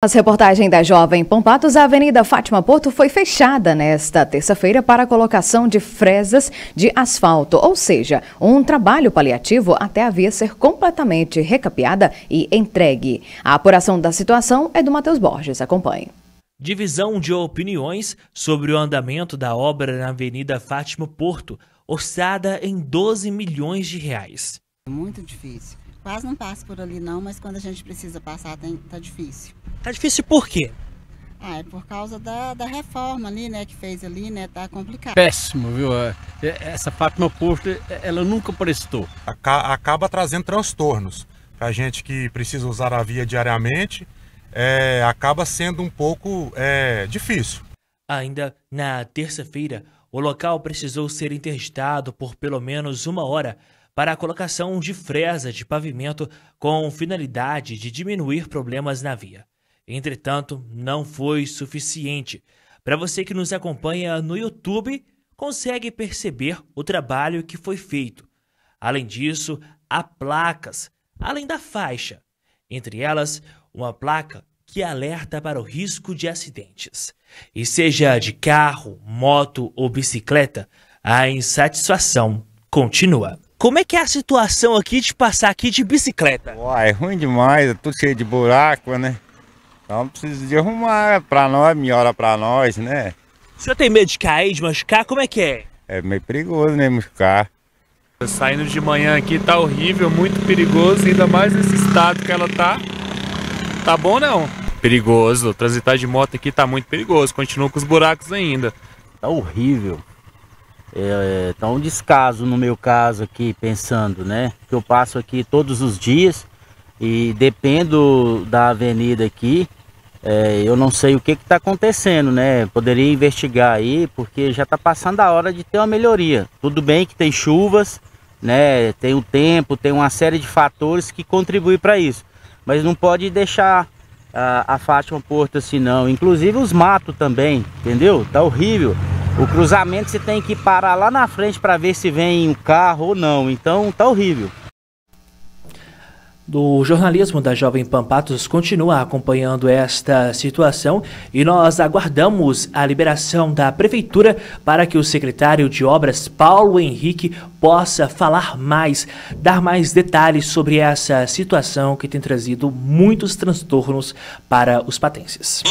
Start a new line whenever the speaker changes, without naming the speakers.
As reportagens da Jovem Pompatos, a Avenida Fátima Porto foi fechada nesta terça-feira para a colocação de fresas de asfalto, ou seja, um trabalho paliativo até a via ser completamente recapeada e entregue. A apuração da situação é do Matheus Borges, acompanhe. Divisão de opiniões sobre o andamento da obra na Avenida Fátima Porto, orçada em 12 milhões de reais. Muito difícil.
Quase não passa por ali não, mas quando a gente precisa passar tá difícil. Tá
difícil por quê?
Ah, é por causa da, da reforma ali, né, que fez ali, né, tá complicado. Péssimo, viu? É, é, essa Fátima Posto, é, ela nunca prestou. Acaba, trazendo transtornos para gente que precisa usar a via diariamente, é, acaba sendo um pouco é, difícil.
Ainda na terça-feira, o local precisou ser interditado por pelo menos uma hora para a colocação de fresa de pavimento com finalidade de diminuir problemas na via. Entretanto, não foi suficiente. Para você que nos acompanha no YouTube, consegue perceber o trabalho que foi feito. Além disso, há placas, além da faixa. Entre elas, uma placa que alerta para o risco de acidentes. E seja de carro, moto ou bicicleta, a insatisfação continua. Como é que é a situação aqui de passar aqui de bicicleta? Uai, é ruim demais, é tudo cheio de buraco, né?
Então precisa de arrumar pra nós, melhora pra nós, né?
O senhor tem medo de cair, de machucar? Como é que é?
É meio perigoso, né, machucar.
Saindo de manhã aqui tá horrível, muito perigoso, ainda mais nesse estado que ela tá. Tá bom não?
Perigoso, transitar de moto aqui tá muito perigoso, continua com os buracos ainda. Tá horrível. É, é tá um descaso no meu caso aqui, pensando, né? Que eu passo aqui todos os dias e dependo da avenida aqui é, eu não sei o que está acontecendo, né? Poderia investigar aí, porque já está passando a hora de ter uma melhoria. Tudo bem que tem chuvas, né? Tem o tempo, tem uma série de fatores que contribuem para isso. Mas não pode deixar a, a Fátima Porto assim não. Inclusive os matos também, entendeu? Tá horrível. O cruzamento você tem que parar lá na frente para ver se vem um carro ou não. Então tá horrível
do jornalismo da Jovem Pan Patos continua acompanhando esta situação e nós aguardamos a liberação da prefeitura para que o secretário de obras Paulo Henrique possa falar mais, dar mais detalhes sobre essa situação que tem trazido muitos transtornos para os patenses.